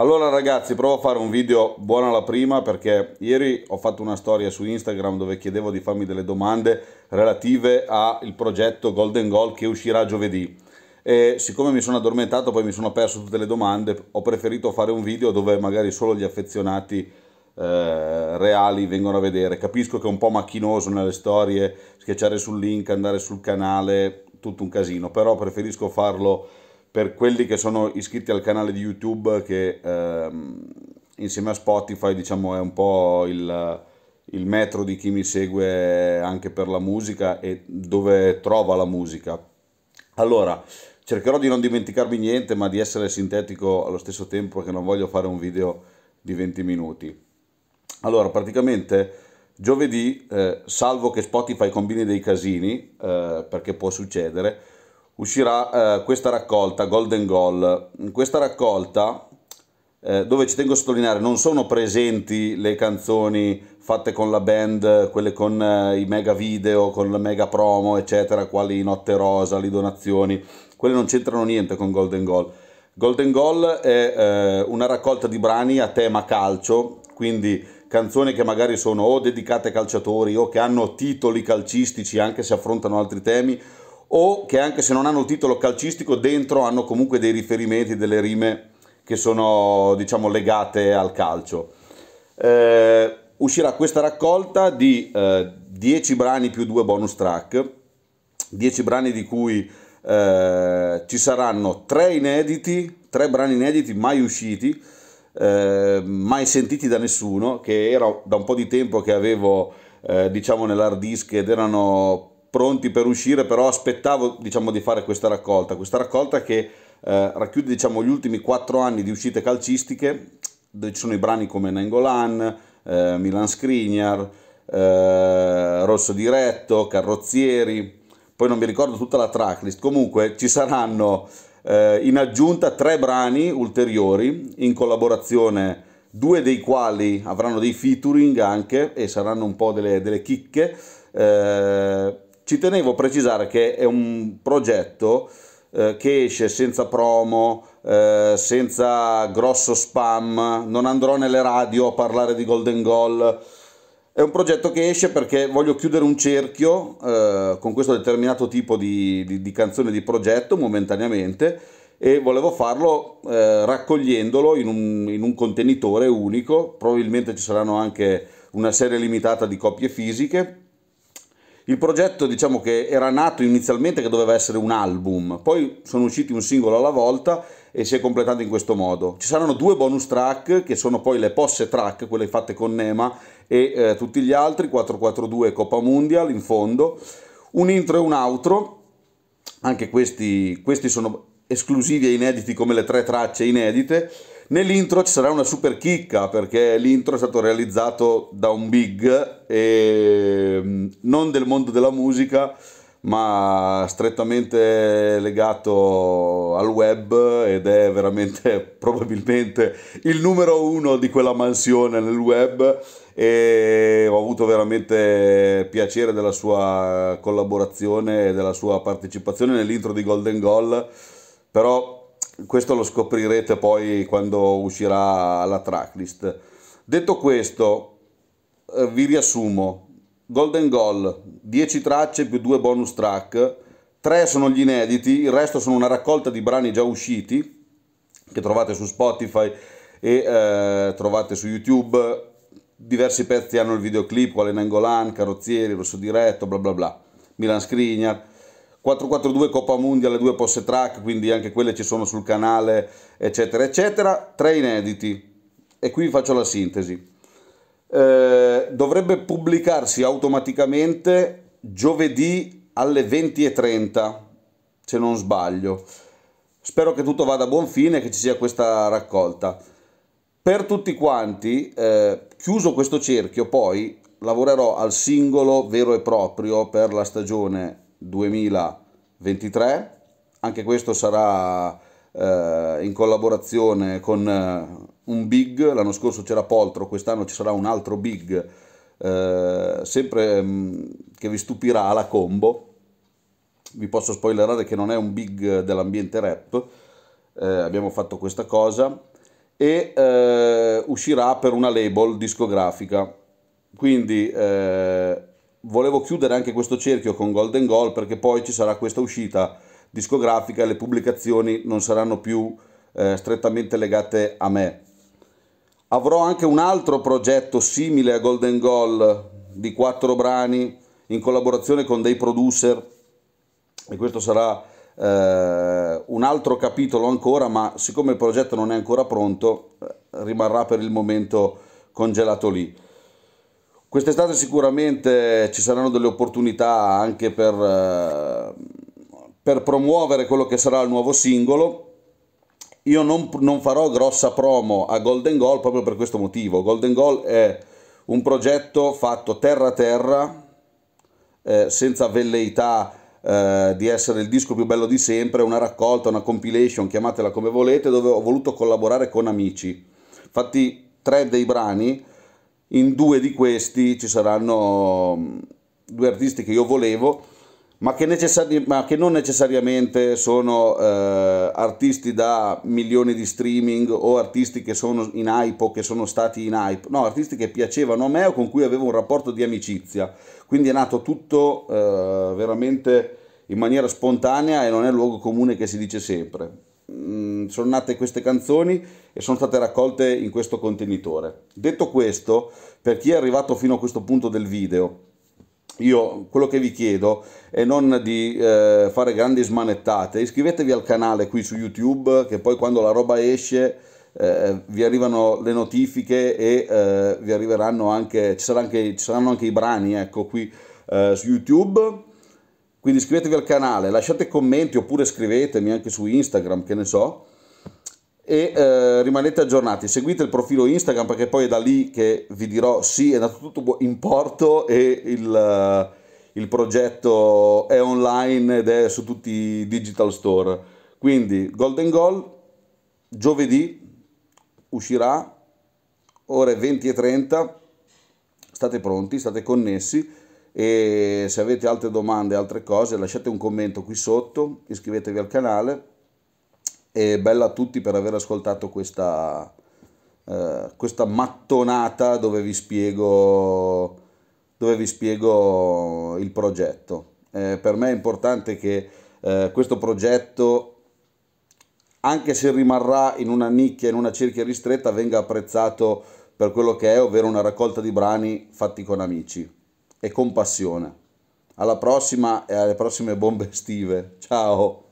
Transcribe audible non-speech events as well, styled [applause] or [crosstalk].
Allora ragazzi, provo a fare un video buono alla prima perché ieri ho fatto una storia su Instagram dove chiedevo di farmi delle domande relative al progetto Golden Goal che uscirà giovedì. E siccome mi sono addormentato, poi mi sono perso tutte le domande, ho preferito fare un video dove magari solo gli affezionati eh, reali vengono a vedere. Capisco che è un po' macchinoso nelle storie, schiacciare sul link, andare sul canale, tutto un casino, però preferisco farlo per quelli che sono iscritti al canale di YouTube che ehm, insieme a Spotify diciamo è un po' il, il, metro di chi mi segue anche per la musica e dove trova la musica. Allora, cercherò di non dimenticarmi niente ma di essere sintetico allo stesso tempo perché non voglio fare un video di 20 minuti. Allora, praticamente giovedì, eh, salvo che Spotify combini dei casini, eh, perché può succedere, uscirà eh, questa raccolta Golden Goal. In questa raccolta, eh, dove ci tengo a sottolineare, non sono presenti le canzoni fatte con la band, quelle con eh, i mega video, con la mega promo, eccetera, quali Notte Rosa, le donazioni, quelle non c'entrano niente con Golden Goal. Golden Goal è eh, una raccolta di brani a tema calcio, quindi canzoni che magari sono o dedicate ai calciatori o che hanno titoli calcistici anche se affrontano altri temi, o che anche se non hanno titolo calcistico dentro hanno comunque dei riferimenti, delle rime che sono diciamo legate al calcio. Eh, uscirà questa raccolta di eh, 10 brani più 2 bonus track, 10 brani di cui eh, ci saranno 3 inediti, 3 brani inediti mai usciti, eh, mai sentiti da nessuno, che era da un po' di tempo che avevo eh, diciamo nell'hard disk ed erano pronti per uscire, però aspettavo diciamo, di fare questa raccolta, questa raccolta che eh, racchiude diciamo, gli ultimi quattro anni di uscite calcistiche, dove ci sono i brani come Nengolan, eh, Milan Skriniar, eh, Rosso Diretto, Carrozzieri, poi non mi ricordo tutta la tracklist, comunque ci saranno eh, in aggiunta tre brani ulteriori in collaborazione due dei quali avranno dei featuring anche e saranno un po' delle, delle chicche eh, ci tenevo a precisare che è un progetto eh, che esce senza promo, eh, senza grosso spam, non andrò nelle radio a parlare di Golden Goal. È un progetto che esce perché voglio chiudere un cerchio eh, con questo determinato tipo di, di, di, canzone di progetto momentaneamente e volevo farlo eh, raccogliendolo in un, in un contenitore unico, probabilmente ci saranno anche una serie limitata di copie fisiche il progetto diciamo che era nato inizialmente che doveva essere un album, poi sono usciti un singolo alla volta e si è completato in questo modo. Ci saranno due bonus track che sono poi le posse track, quelle fatte con Nema e eh, tutti gli altri, 442 Coppa Mundial in fondo, un intro e un outro, anche questi, questi sono esclusivi e inediti come le tre tracce inedite Nell'intro ci sarà una super chicca perché l'intro è stato realizzato da un big e mm, non del mondo della musica ma strettamente legato al web ed è veramente [laughs] probabilmente il numero uno di quella mansione nel web e ho avuto veramente piacere della sua collaborazione e della sua partecipazione nell'intro di Golden Goal però questo lo scoprirete poi quando uscirà la tracklist. Detto questo, eh, vi riassumo. Golden Goal, 10 tracce più 2 bonus track, 3 sono gli inediti, il resto sono una raccolta di brani già usciti, che trovate su Spotify e eh, trovate su YouTube. Diversi pezzi hanno il videoclip, quale Nangolan, Carrozzieri, Rosso Diretto, bla bla bla, Milan Skriniar. 442 Coppa Mundial, due posse track, quindi anche quelle ci sono sul canale, eccetera, eccetera. Tre inediti. E qui faccio la sintesi. Eh, dovrebbe pubblicarsi automaticamente giovedì alle 20.30, se non sbaglio. Spero che tutto vada a buon fine e che ci sia questa raccolta. Per tutti quanti, eh, chiuso questo cerchio, poi lavorerò al singolo vero e proprio per la stagione 2023, anche questo sarà eh, in collaborazione con eh, un big, l'anno scorso c'era Poltro, quest'anno ci sarà un altro big, eh, sempre mh, mm, che vi stupirà la combo, vi posso spoilerare che non è un big dell'ambiente rap, eh, abbiamo fatto questa cosa, e eh, uscirà per una label discografica, quindi eh, volevo chiudere anche questo cerchio con Golden Goal perché poi ci sarà questa uscita discografica e le pubblicazioni non saranno più eh, strettamente legate a me. Avrò anche un altro progetto simile a Golden Goal di quattro brani in collaborazione con dei producer e questo sarà eh, un altro capitolo ancora, ma siccome il progetto non è ancora pronto eh, rimarrà per il momento congelato lì. Quest'estate sicuramente ci saranno delle opportunità anche per, eh, per, promuovere quello che sarà il nuovo singolo. Io non, non farò grossa promo a Golden Goal proprio per questo motivo. Golden Goal è un progetto fatto terra a terra, eh, senza velleità eh, di essere il disco più bello di sempre, una raccolta, una compilation, chiamatela come volete, dove ho voluto collaborare con amici. Infatti tre dei brani in due di questi ci saranno mm, due artisti che io volevo, ma che, necessari- ma che non necessariamente sono eh, artisti da milioni di streaming o artisti che sono in hype o che sono stati in hype, no, artisti che piacevano a me o con cui avevo un rapporto di amicizia. Quindi è nato tutto eh, veramente in maniera spontanea e non è luogo comune che si dice sempre. Mm, sono nate queste canzoni e sono state raccolte in questo contenitore. Detto questo, per chi è arrivato fino a questo punto del video, io quello che vi chiedo è non di eh, fare grandi smanettate, iscrivetevi al canale qui su YouTube che poi quando la roba esce eh, vi arrivano le notifiche e eh, vi arriveranno anche ci, anche ci, saranno anche i brani ecco qui eh, su YouTube quindi iscrivetevi al canale, lasciate commenti oppure scrivetemi anche su Instagram, che ne so, e eh, rimanete aggiornati. Seguite il profilo Instagram perché poi è da lì che vi dirò sì, è andato tutto in porto e il, il progetto è online ed è su tutti i digital store. Quindi Golden Goal giovedì uscirà ore 20 e 30, State pronti, state connessi e se avete altre domande, altre cose, lasciate un commento qui sotto, iscrivetevi al canale e bella a tutti per aver ascoltato questa, eh, questa mattonata dove vi spiego, dove vi spiego il progetto. Eh, per me è importante che eh, questo progetto anche se rimarrà in una nicchia, in una cerchia ristretta, venga apprezzato per quello che è, ovvero una raccolta di brani fatti con amici e compassione. Alla prossima e alle prossime bombe estive. Ciao!